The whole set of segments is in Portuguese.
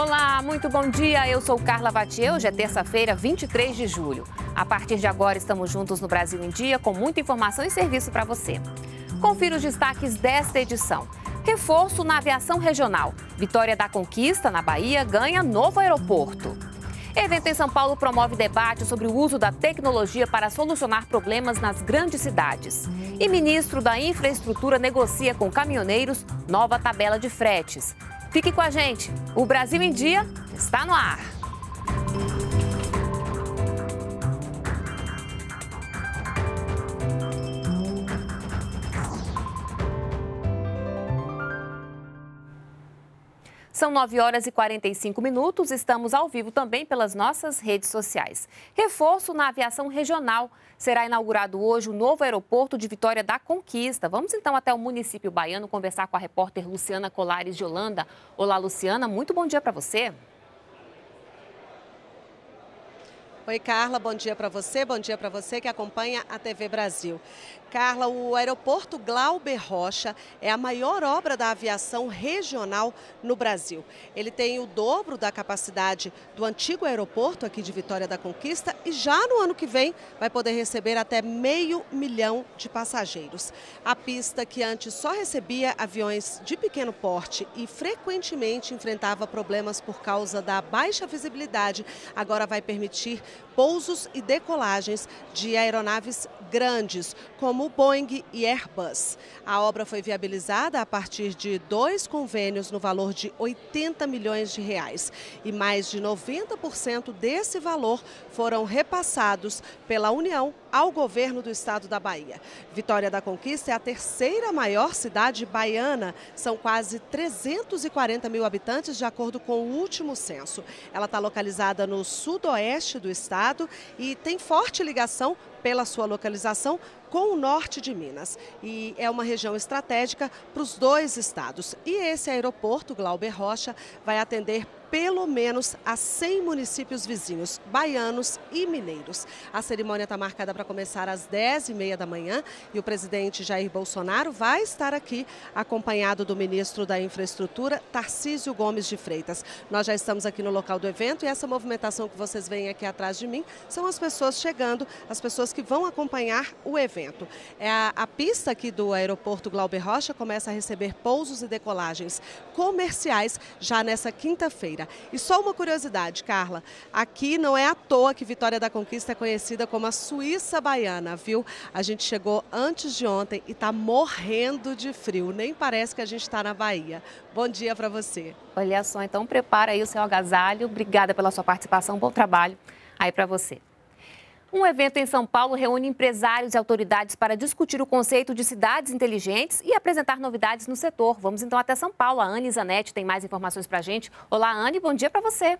Olá, muito bom dia. Eu sou Carla Vatier. Hoje é terça-feira, 23 de julho. A partir de agora, estamos juntos no Brasil em Dia com muita informação e serviço para você. Confira os destaques desta edição. Reforço na aviação regional. Vitória da Conquista, na Bahia, ganha novo aeroporto. Evento em São Paulo promove debate sobre o uso da tecnologia para solucionar problemas nas grandes cidades. E ministro da Infraestrutura negocia com caminhoneiros nova tabela de fretes. Fique com a gente. O Brasil em Dia está no ar. São 9 horas e 45 minutos. Estamos ao vivo também pelas nossas redes sociais. Reforço na aviação regional será inaugurado hoje o novo aeroporto de Vitória da Conquista. Vamos então até o município baiano conversar com a repórter Luciana Colares de Holanda. Olá, Luciana, muito bom dia para você. Oi, Carla, bom dia para você, bom dia para você que acompanha a TV Brasil. Carla, o aeroporto Glauber Rocha é a maior obra da aviação regional no Brasil. Ele tem o dobro da capacidade do antigo aeroporto aqui de Vitória da Conquista e já no ano que vem vai poder receber até meio milhão de passageiros. A pista que antes só recebia aviões de pequeno porte e frequentemente enfrentava problemas por causa da baixa visibilidade, agora vai permitir pousos e decolagens de aeronaves grandes, como como Boeing e Airbus. A obra foi viabilizada a partir de dois convênios no valor de 80 milhões de reais e mais de 90% desse valor foram repassados pela União ao governo do estado da Bahia. Vitória da Conquista é a terceira maior cidade baiana, são quase 340 mil habitantes, de acordo com o último censo. Ela está localizada no sudoeste do estado e tem forte ligação pela sua localização com o norte de Minas. E é uma região estratégica para os dois estados. E esse aeroporto, Glauber Rocha, vai atender pelo menos a 100 municípios vizinhos, baianos e mineiros. A cerimônia está marcada para começar às 10h30 da manhã e o presidente Jair Bolsonaro vai estar aqui acompanhado do ministro da Infraestrutura, Tarcísio Gomes de Freitas. Nós já estamos aqui no local do evento e essa movimentação que vocês veem aqui atrás de mim são as pessoas chegando, as pessoas que vão acompanhar o evento. É a, a pista aqui do aeroporto Glauber Rocha começa a receber pousos e decolagens comerciais já nessa quinta-feira. E só uma curiosidade, Carla, aqui não é à toa que Vitória da Conquista é conhecida como a Suíça Baiana, viu? A gente chegou antes de ontem e está morrendo de frio, nem parece que a gente está na Bahia. Bom dia para você. Olha só, então prepara aí o seu agasalho. Obrigada pela sua participação, bom trabalho aí para você. Um evento em São Paulo reúne empresários e autoridades para discutir o conceito de cidades inteligentes e apresentar novidades no setor. Vamos então até São Paulo. A Anne Zanetti tem mais informações para a gente. Olá, Anne, bom dia para você.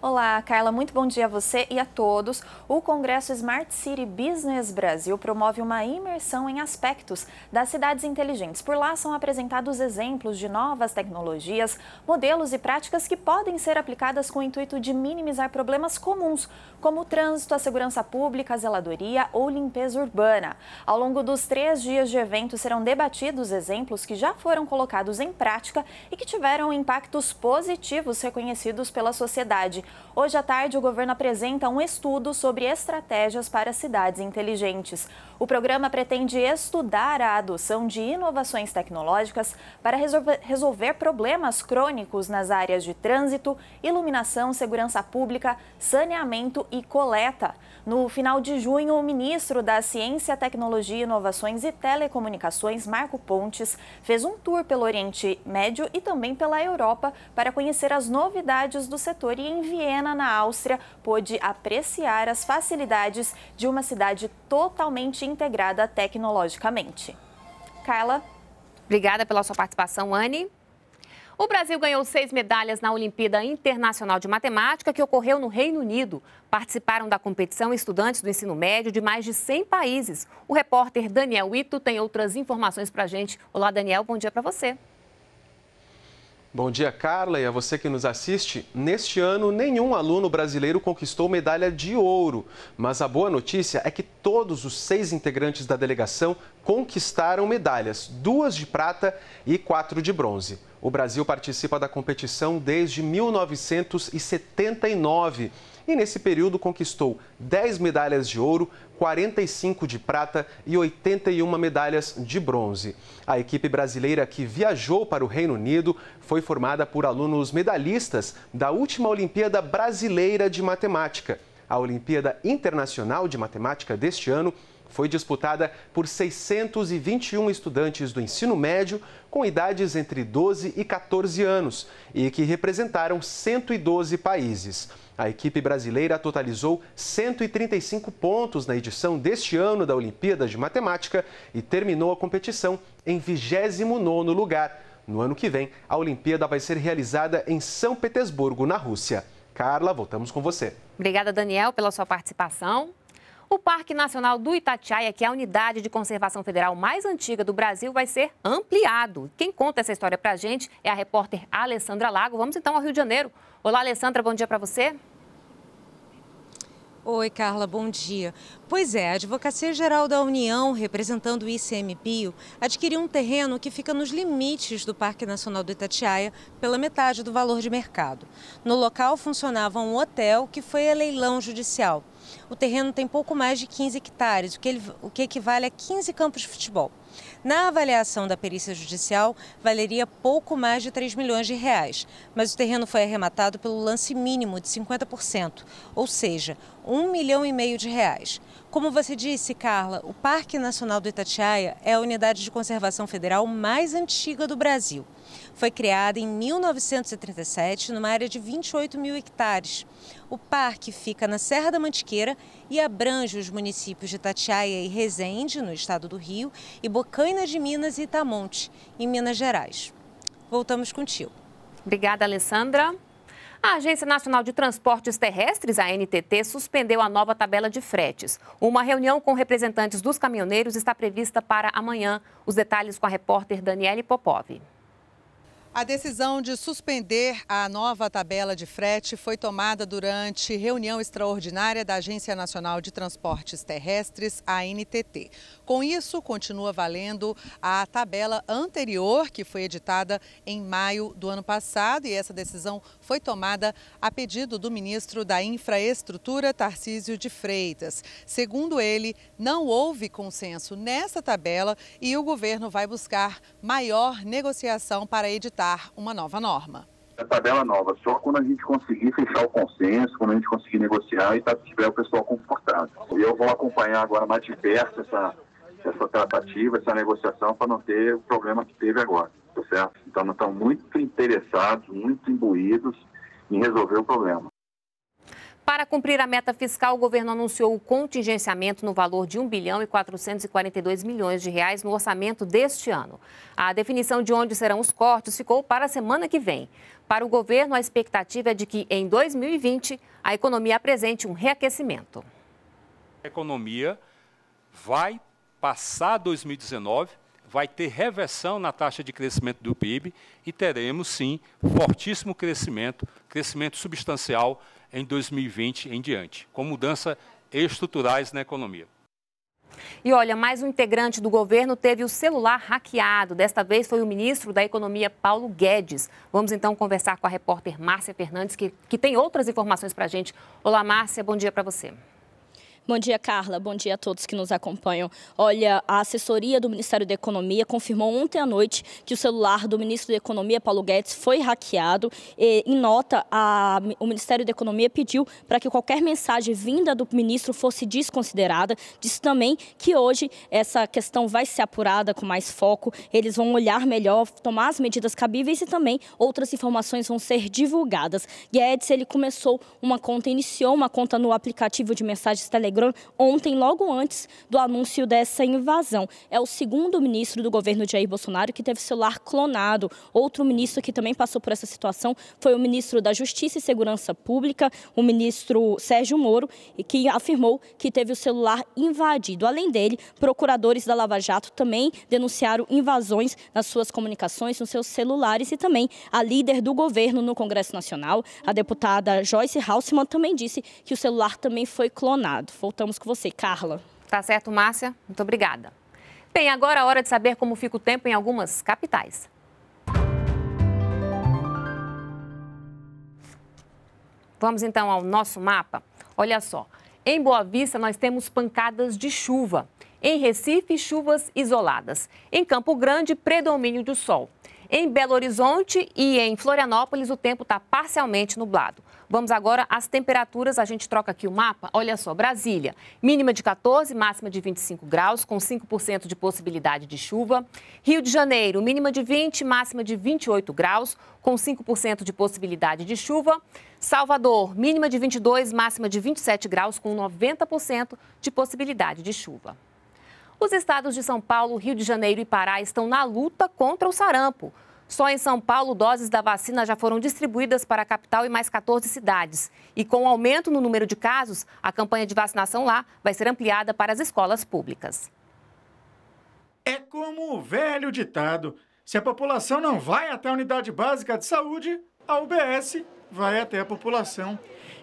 Olá, Carla, muito bom dia a você e a todos. O Congresso Smart City Business Brasil promove uma imersão em aspectos das cidades inteligentes. Por lá são apresentados exemplos de novas tecnologias, modelos e práticas que podem ser aplicadas com o intuito de minimizar problemas comuns, como o trânsito, a segurança pública, a zeladoria ou limpeza urbana. Ao longo dos três dias de evento serão debatidos exemplos que já foram colocados em prática e que tiveram impactos positivos reconhecidos pela sociedade. Hoje à tarde, o governo apresenta um estudo sobre estratégias para cidades inteligentes. O programa pretende estudar a adoção de inovações tecnológicas para resolver problemas crônicos nas áreas de trânsito, iluminação, segurança pública, saneamento e coleta. No final de junho, o ministro da Ciência, Tecnologia, Inovações e Telecomunicações, Marco Pontes, fez um tour pelo Oriente Médio e também pela Europa para conhecer as novidades do setor e em Viena, na Áustria, pôde apreciar as facilidades de uma cidade totalmente integrada tecnologicamente. Carla. Obrigada pela sua participação, Anne. O Brasil ganhou seis medalhas na Olimpíada Internacional de Matemática, que ocorreu no Reino Unido. Participaram da competição estudantes do ensino médio de mais de 100 países. O repórter Daniel Ito tem outras informações para a gente. Olá, Daniel, bom dia para você. Bom dia, Carla, e a você que nos assiste. Neste ano, nenhum aluno brasileiro conquistou medalha de ouro, mas a boa notícia é que todos os seis integrantes da delegação conquistaram medalhas, duas de prata e quatro de bronze. O Brasil participa da competição desde 1979 e, nesse período, conquistou 10 medalhas de ouro, 45 de prata e 81 medalhas de bronze. A equipe brasileira que viajou para o Reino Unido foi formada por alunos medalhistas da última Olimpíada Brasileira de Matemática. A Olimpíada Internacional de Matemática deste ano foi disputada por 621 estudantes do ensino médio com idades entre 12 e 14 anos e que representaram 112 países. A equipe brasileira totalizou 135 pontos na edição deste ano da Olimpíada de Matemática e terminou a competição em 29º lugar. No ano que vem, a Olimpíada vai ser realizada em São Petersburgo, na Rússia. Carla, voltamos com você. Obrigada, Daniel, pela sua participação. O Parque Nacional do Itatiaia, que é a unidade de conservação federal mais antiga do Brasil, vai ser ampliado. Quem conta essa história para a gente é a repórter Alessandra Lago. Vamos então ao Rio de Janeiro. Olá, Alessandra, bom dia para você. Oi, Carla, bom dia. Pois é, a Advocacia Geral da União, representando o ICMBio, adquiriu um terreno que fica nos limites do Parque Nacional do Itatiaia, pela metade do valor de mercado. No local funcionava um hotel que foi a leilão judicial. O terreno tem pouco mais de 15 hectares, o que, ele, o que equivale a 15 campos de futebol. Na avaliação da perícia judicial, valeria pouco mais de 3 milhões de reais, mas o terreno foi arrematado pelo lance mínimo de 50%, ou seja, 1 milhão e meio de reais. Como você disse, Carla, o Parque Nacional do Itatiaia é a unidade de conservação federal mais antiga do Brasil. Foi criada em 1937 numa área de 28 mil hectares. O parque fica na Serra da Mantiqueira e abrange os municípios de Tatiaia e Resende, no estado do Rio, e Bocaina de Minas e Itamonte, em Minas Gerais. Voltamos contigo. Obrigada, Alessandra. A Agência Nacional de Transportes Terrestres, a NTT, suspendeu a nova tabela de fretes. Uma reunião com representantes dos caminhoneiros está prevista para amanhã. Os detalhes com a repórter Daniele Popov. A decisão de suspender a nova tabela de frete foi tomada durante reunião extraordinária da Agência Nacional de Transportes Terrestres, ANTT. Com isso, continua valendo a tabela anterior, que foi editada em maio do ano passado, e essa decisão foi tomada a pedido do ministro da Infraestrutura, Tarcísio de Freitas. Segundo ele, não houve consenso nessa tabela e o governo vai buscar maior negociação para editar aprovar uma nova norma. A é tabela nova, só quando a gente conseguir fechar o consenso, quando a gente conseguir negociar e tá, tiver o pessoal confortável. E eu vou acompanhar agora mais de perto essa, essa tratativa, essa negociação, para não ter o problema que teve agora, tá certo? Então, nós estamos muito interessados, muito imbuídos em resolver o problema. Para cumprir a meta fiscal, o governo anunciou o contingenciamento no valor de 1 bilhão e 442 milhões de reais no orçamento deste ano. A definição de onde serão os cortes ficou para a semana que vem. Para o governo, a expectativa é de que em 2020 a economia apresente um reaquecimento. A economia vai passar 2019 vai ter reversão na taxa de crescimento do PIB e teremos, sim, fortíssimo crescimento, crescimento substancial em 2020 em diante, com mudanças estruturais na economia. E olha, mais um integrante do governo teve o celular hackeado. Desta vez foi o ministro da Economia, Paulo Guedes. Vamos então conversar com a repórter Márcia Fernandes, que, que tem outras informações para a gente. Olá, Márcia, bom dia para você. Bom dia, Carla. Bom dia a todos que nos acompanham. Olha, a assessoria do Ministério da Economia confirmou ontem à noite que o celular do ministro da Economia, Paulo Guedes, foi hackeado. E, em nota, a, o Ministério da Economia pediu para que qualquer mensagem vinda do ministro fosse desconsiderada. Disse também que hoje essa questão vai ser apurada com mais foco, eles vão olhar melhor, tomar as medidas cabíveis e também outras informações vão ser divulgadas. Guedes, ele começou uma conta, iniciou uma conta no aplicativo de mensagens Telegram ontem, logo antes do anúncio dessa invasão. É o segundo ministro do governo Jair Bolsonaro que teve celular clonado. Outro ministro que também passou por essa situação foi o ministro da Justiça e Segurança Pública, o ministro Sérgio Moro, que afirmou que teve o celular invadido. Além dele, procuradores da Lava Jato também denunciaram invasões nas suas comunicações, nos seus celulares e também a líder do governo no Congresso Nacional, a deputada Joyce Hausmann, também disse que o celular também foi clonado. Foi voltamos com você. Carla. Tá certo, Márcia. Muito obrigada. Bem, agora é hora de saber como fica o tempo em algumas capitais. Vamos então ao nosso mapa. Olha só, em Boa Vista nós temos pancadas de chuva. Em Recife, chuvas isoladas. Em Campo Grande, predomínio do sol. Em Belo Horizonte e em Florianópolis, o tempo está parcialmente nublado. Vamos agora às temperaturas. A gente troca aqui o mapa. Olha só, Brasília, mínima de 14, máxima de 25 graus, com 5% de possibilidade de chuva. Rio de Janeiro, mínima de 20, máxima de 28 graus, com 5% de possibilidade de chuva. Salvador, mínima de 22, máxima de 27 graus, com 90% de possibilidade de chuva. Os estados de São Paulo, Rio de Janeiro e Pará estão na luta contra o sarampo. Só em São Paulo, doses da vacina já foram distribuídas para a capital e mais 14 cidades. E com o aumento no número de casos, a campanha de vacinação lá vai ser ampliada para as escolas públicas. É como o velho ditado: se a população não vai até a unidade básica de saúde, a UBS vai até a população.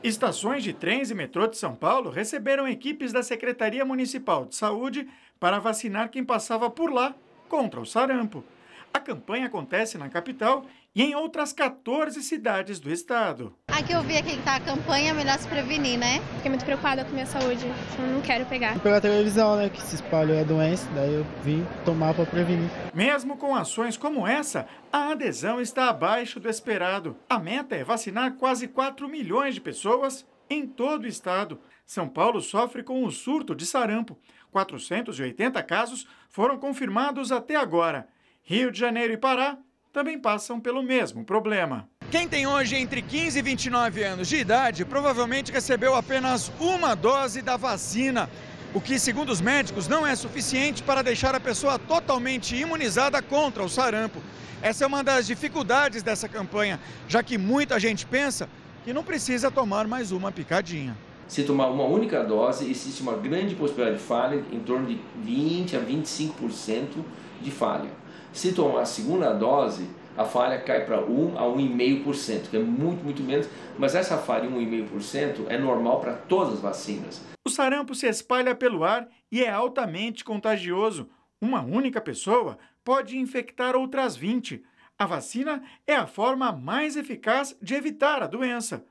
Estações de trens e metrô de São Paulo receberam equipes da Secretaria Municipal de Saúde para vacinar quem passava por lá contra o sarampo. A campanha acontece na capital e em outras 14 cidades do estado. Aqui eu vi aqui que tá a campanha, melhor se prevenir, né? Fiquei muito preocupada com minha saúde, então não quero pegar. Pela televisão, né, que se espalhou a doença, daí eu vim tomar para prevenir. Mesmo com ações como essa, a adesão está abaixo do esperado. A meta é vacinar quase 4 milhões de pessoas em todo o estado. São Paulo sofre com um surto de sarampo. 480 casos foram confirmados até agora. Rio de Janeiro e Pará também passam pelo mesmo problema. Quem tem hoje entre 15 e 29 anos de idade provavelmente recebeu apenas uma dose da vacina, o que, segundo os médicos, não é suficiente para deixar a pessoa totalmente imunizada contra o sarampo. Essa é uma das dificuldades dessa campanha, já que muita gente pensa e não precisa tomar mais uma picadinha. Se tomar uma única dose, existe uma grande possibilidade de falha, em torno de 20 a 25% de falha. Se tomar a segunda dose, a falha cai para 1 a 1,5%, que é muito, muito menos, mas essa falha de 1,5% é normal para todas as vacinas. O sarampo se espalha pelo ar e é altamente contagioso. Uma única pessoa pode infectar outras 20. A vacina é a forma mais eficaz de evitar a doença.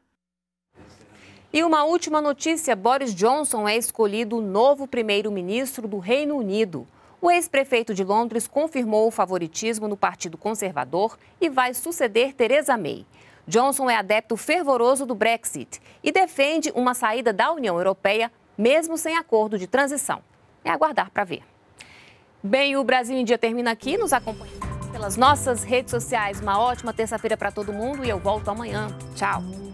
E uma última notícia: Boris Johnson é escolhido novo primeiro-ministro do Reino Unido. O ex-prefeito de Londres confirmou o favoritismo no Partido Conservador e vai suceder Theresa May. Johnson é adepto fervoroso do Brexit e defende uma saída da União Europeia, mesmo sem acordo de transição. É aguardar para ver. Bem, o Brasil em Dia termina aqui. Nos acompanha pelas nossas redes sociais. Uma ótima terça-feira para todo mundo e eu volto amanhã. Tchau.